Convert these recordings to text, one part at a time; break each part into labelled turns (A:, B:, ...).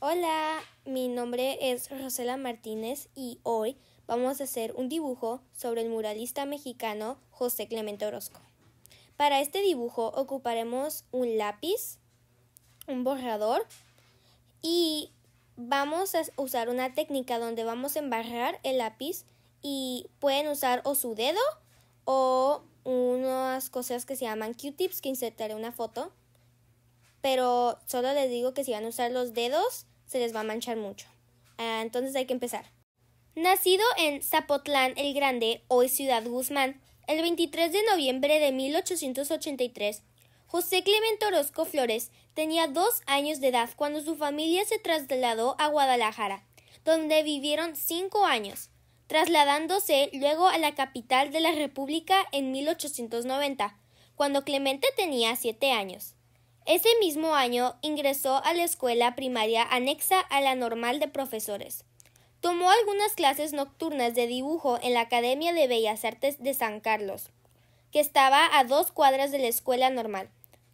A: Hola, mi nombre es Rosela Martínez y hoy vamos a hacer un dibujo sobre el muralista mexicano José Clemente Orozco. Para este dibujo ocuparemos un lápiz, un borrador y vamos a usar una técnica donde vamos a embarrar el lápiz y pueden usar o su dedo o unas cosas que se llaman Q-tips que insertaré una foto pero solo les digo que si van a usar los dedos se les va a manchar mucho. Ah, entonces hay que empezar. Nacido en Zapotlán el Grande, hoy Ciudad Guzmán, el 23 de noviembre de 1883, José Clemente Orozco Flores tenía dos años de edad cuando su familia se trasladó a Guadalajara, donde vivieron cinco años, trasladándose luego a la capital de la República en 1890, cuando Clemente tenía siete años. Ese mismo año ingresó a la escuela primaria anexa a la normal de profesores. Tomó algunas clases nocturnas de dibujo en la Academia de Bellas Artes de San Carlos, que estaba a dos cuadras de la escuela normal.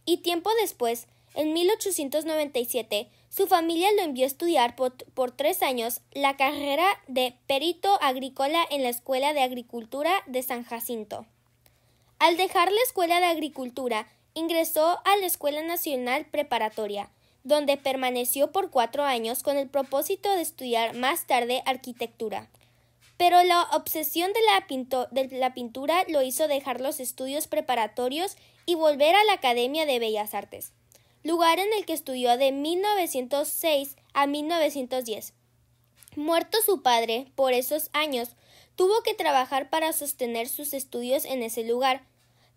A: Y tiempo después, en 1897, su familia lo envió a estudiar por, por, tres años la carrera de perito agrícola en la Escuela de Agricultura de San Jacinto. Al dejar la Escuela de Agricultura Ingresó a la Escuela Nacional Preparatoria, donde permaneció por cuatro años con el propósito de estudiar más tarde arquitectura. Pero la obsesión de la, pintura lo hizo dejar los estudios preparatorios y volver a la Academia de Bellas Artes, lugar en el que estudió de 1906 a 1910. Muerto su padre por esos años, tuvo que trabajar para sostener sus estudios en ese lugar,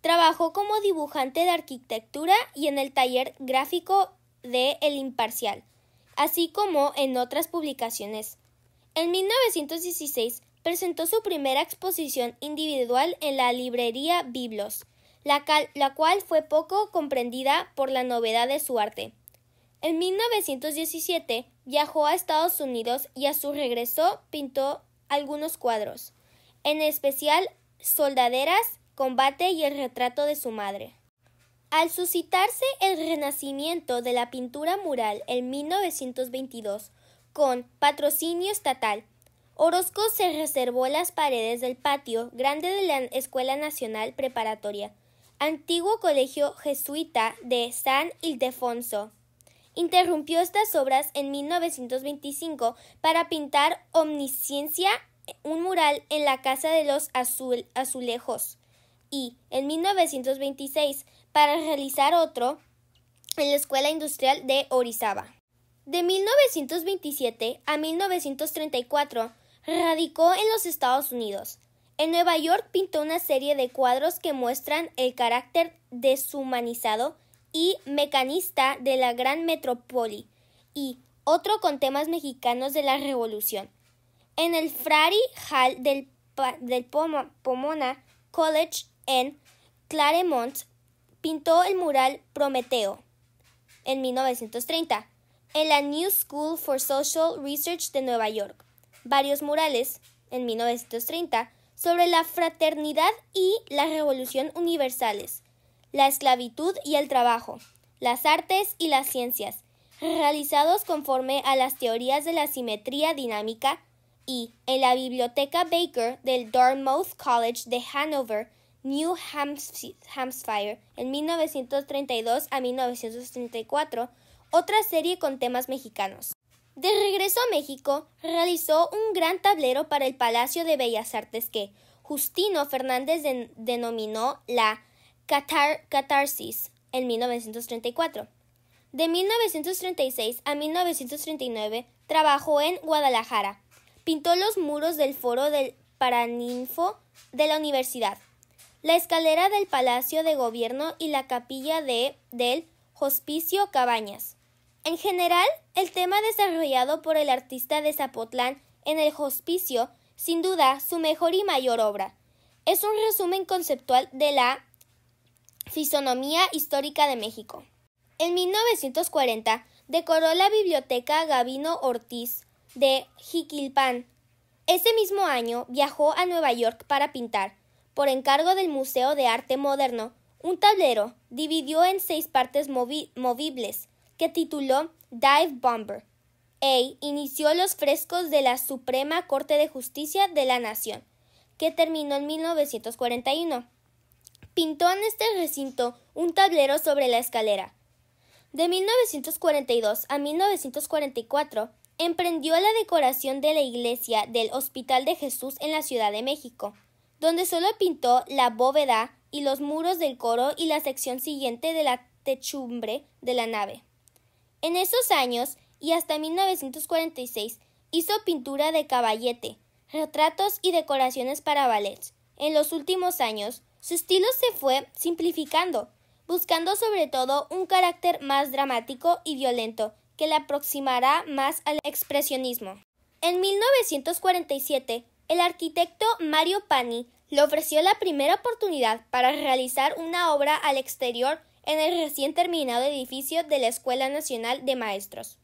A: Trabajó como dibujante de arquitectura y en el taller gráfico de El Imparcial, así como en otras publicaciones. En 1916 presentó su primera exposición individual en la librería Biblos, la, cual fue poco comprendida por la novedad de su arte. En 1917 viajó a Estados Unidos y a su regreso pintó algunos cuadros, en especial soldaderas combate y el retrato de su madre. Al suscitarse el renacimiento de la pintura mural en 1922, con patrocinio estatal, Orozco se reservó las paredes del patio grande de la Escuela Nacional Preparatoria, antiguo colegio jesuita de San Ildefonso. Interrumpió estas obras en 1925 para pintar Omnisciencia, un mural en la Casa de los Azulejos y, en 1926, para realizar otro en la Escuela Industrial de Orizaba. De 1927 a 1934, radicó en los Estados Unidos. En Nueva York pintó una serie de cuadros que muestran el carácter deshumanizado y mecanista de la gran metrópoli y otro con temas mexicanos de la revolución. En el Frari Hall del Pomona College en Claremont pintó el mural Prometeo en 1930 en la New School for Social Research de Nueva York. Varios murales en 1930 sobre la fraternidad y la revolución universales, la esclavitud y el trabajo, las artes y las ciencias, realizados conforme a las teorías de la simetría dinámica y en la biblioteca Baker del Dartmouth College de Hanover New Hampshire en 1932 a 1934, otra serie con temas mexicanos. De regreso a México, realizó un gran tablero para el Palacio de Bellas Artes que Justino Fernández denominó la Catarsis en 1934. De 1936 a 1939 trabajó en Guadalajara. Pintó los muros del foro del Paraninfo de la universidad la escalera del Palacio de Gobierno y la capilla de, del Hospicio Cabañas. En general, el tema desarrollado por el artista de Zapotlán en el hospicio, sin duda, su mejor y mayor obra. Es un resumen conceptual de la fisonomía histórica de México. En 1940 decoró la biblioteca Gavino Ortiz de Jiquilpan. Ese mismo año viajó a Nueva York para pintar por encargo del Museo de Arte Moderno, un tablero dividió en seis partes movibles, que tituló Dive Bomber. E inició los frescos de la Suprema Corte de Justicia de la Nación, que terminó en 1941. Pintó en este recinto un tablero sobre la escalera. De 1942 a 1944 emprendió la decoración de la iglesia del Hospital de Jesús en la Ciudad de México donde solo pintó la bóveda y los muros del coro y la sección siguiente de la techumbre de la nave. En esos años y hasta 1946 hizo pintura de caballete, retratos y decoraciones para ballets. En los últimos años, su estilo se fue simplificando, buscando sobre todo un carácter más dramático y violento que le aproximará más al expresionismo. En 1947 el arquitecto Mario Pani le ofreció la primera oportunidad para realizar una obra al exterior en el recién terminado edificio de la Escuela Nacional de Maestros.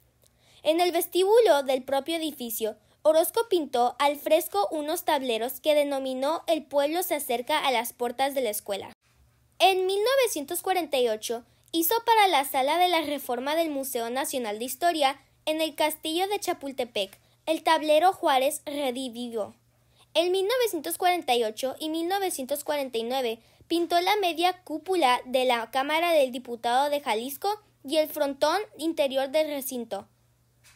A: En el vestíbulo del propio edificio, Orozco pintó al fresco unos tableros que denominó El pueblo se acerca a las puertas de la escuela. En 1948 hizo para la sala de la reforma del Museo Nacional de Historia en el castillo de Chapultepec el tablero Juárez Redivivió. En 1948 y 1949 pintó la media cúpula de la Cámara del Diputado de Jalisco y el frontón interior del recinto.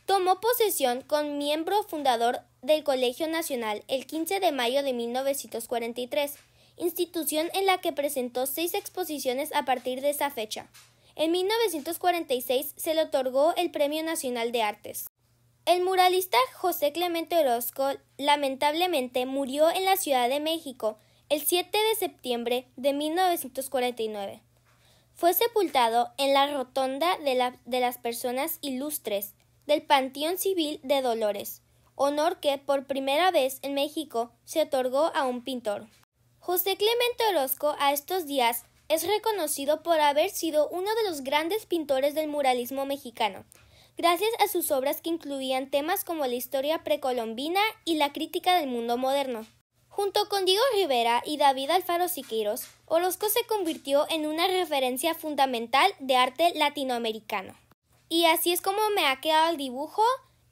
A: Tomó posesión con miembro fundador del Colegio Nacional el 15 de mayo de 1943, institución en la que presentó seis exposiciones a partir de esa fecha. En 1946 se le otorgó el Premio Nacional de Artes. El muralista José Clemente Orozco lamentablemente murió en la Ciudad de México el 7 de septiembre de 1949. Fue sepultado en la Rotonda de, las Personas Ilustres del Panteón Civil de Dolores, honor que por primera vez en México se otorgó a un pintor. José Clemente Orozco a estos días es reconocido por haber sido uno de los grandes pintores del muralismo mexicano gracias a sus obras que incluían temas como la historia precolombina y la crítica del mundo moderno. Junto con Diego Rivera y David Alfaro Siqueiros, Orozco se convirtió en una referencia fundamental de arte latinoamericano. Y así es como me ha quedado el dibujo.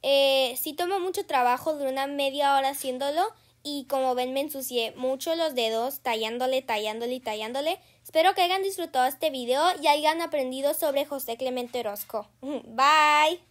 A: si eh, sí mucho trabajo, de una media hora haciéndolo, y como ven me ensucié mucho los dedos tallándole, tallándole y tallándole. Espero que hayan disfrutado este video y hayan aprendido sobre José Clemente Orozco. Bye.